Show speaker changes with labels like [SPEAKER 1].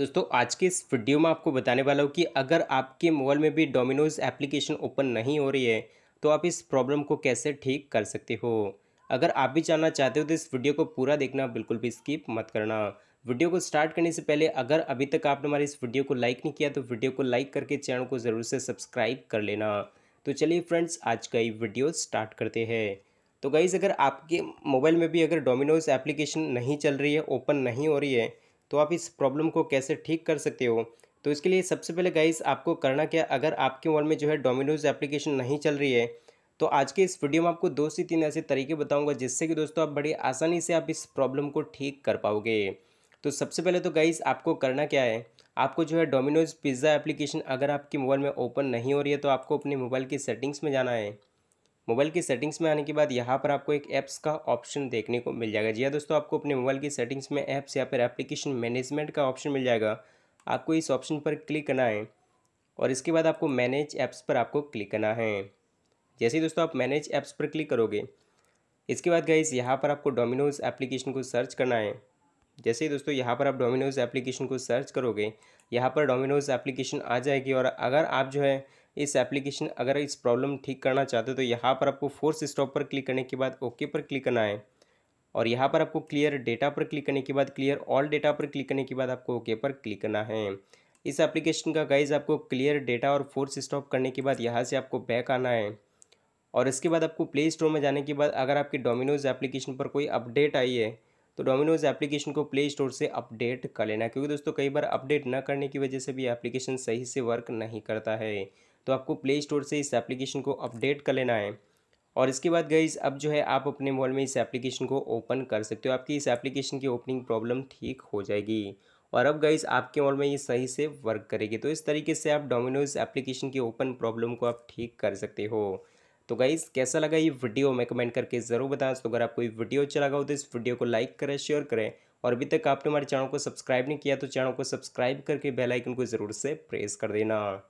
[SPEAKER 1] दोस्तों आज के इस वीडियो में आपको बताने वाला हूँ कि अगर आपके मोबाइल में भी डोमिनोज एप्लीकेशन ओपन नहीं हो रही है तो आप इस प्रॉब्लम को कैसे ठीक कर सकते हो अगर आप भी जानना चाहते हो तो इस वीडियो को पूरा देखना बिल्कुल भी स्किप मत करना वीडियो को स्टार्ट करने से पहले अगर अभी तक आपने हमारे इस वीडियो को लाइक नहीं किया तो वीडियो को लाइक करके चैनल को ज़रूर से सब्सक्राइब कर लेना तो चलिए फ्रेंड्स आज का ये वीडियो स्टार्ट करते हैं तो गाइज़ अगर आपके मोबाइल में भी अगर डोमिनोज एप्लीकेशन नहीं चल रही है ओपन नहीं हो रही है तो आप इस प्रॉब्लम को कैसे ठीक कर सकते हो तो इसके लिए सबसे पहले गाइस आपको करना क्या अगर आपके मोबाइल में जो है डोमिनोज एप्लीकेशन नहीं चल रही है तो आज के इस वीडियो में आपको दो से तीन ऐसे तरीके बताऊंगा जिससे कि दोस्तों आप बड़ी आसानी से आप इस प्रॉब्लम को ठीक कर पाओगे तो सबसे पहले तो गाइस आपको करना क्या है आपको जो है डोमिनोज पिज़्ज़ा एप्लीकेशन अगर आपके मोबाइल में ओपन नहीं हो रही है तो आपको अपने मोबाइल की सेटिंग्स में जाना है मोबाइल की सेटिंग्स में आने के बाद यहाँ पर आपको एक ऐप्स का ऑप्शन देखने को मिल जाएगा जी हाँ दोस्तों आपको अपने मोबाइल की सेटिंग्स में ऐप्स या फिर एप्लीकेशन मैनेजमेंट का ऑप्शन मिल जाएगा आपको इस ऑप्शन पर क्लिक करना है और इसके बाद आपको मैनेज ऐप्स पर आपको क्लिक करना है जैसे ही दोस्तों आप मैनेज ऐप्स पर क्लिक करोगे इसके बाद इस यहाँ पर आपको डोमिनोज एप्लीकेशन को सर्च करना है जैसे ही दोस्तों यहाँ पर आप डोमिनोज एप्लीकेशन को सर्च करोगे यहाँ पर डोमिनोज एप्लीकेशन आ जाएगी और अगर आप जो है इस एप्लीकेशन अगर इस प्रॉब्लम ठीक करना चाहते हो तो यहाँ पर आपको फोर्स स्टॉप पर क्लिक करने के बाद ओके पर क्लिक करना है और यहाँ पर आपको क्लियर डेटा पर क्लिक करने के बाद क्लियर ऑल डेटा पर क्लिक करने के बाद आपको ओके पर क्लिक करना है इस एप्लीकेशन का गाइज आपको क्लियर डेटा और फोर्स स्टॉप करने के बाद यहाँ से आपको बैक आना है और इसके बाद आपको प्ले स्टोर में जाने के बाद अगर आपके डोमिनोज़ एप्लीकेशन पर कोई अपडेट आई है तो डोमिनोज़ एप्लीकेशन को प्ले स्टोर से अपडेट कर लेना क्योंकि दोस्तों कई बार अपडेट न करने की वजह से भी एप्लीकेशन सही से वर्क नहीं करता है तो आपको प्ले स्टोर से इस एप्लीकेशन को अपडेट कर लेना है और इसके बाद गई अब जो है आप अपने मोबाइल में इस एप्लीकेशन को ओपन कर सकते हो आपकी इस एप्लीकेशन की ओपनिंग प्रॉब्लम ठीक हो जाएगी और अब गाइज आपके मोबाइल में ये सही से वर्क करेगी तो इस तरीके से आप डोमिनोज एप्लीकेशन की ओपन प्रॉब्लम को आप ठीक कर सकते हो तो गाइज कैसा लगा ये वीडियो मैं कमेंट करके ज़रूर बताएं तो अगर आपको ये वीडियो अच्छा लगा हो तो इस वीडियो को लाइक करें शेयर करें और अभी तक आपने हमारे चैनल को सब्सक्राइब नहीं किया तो चैनल को सब्सक्राइब करके बेल आइकन को ज़रूर से प्रेस कर देना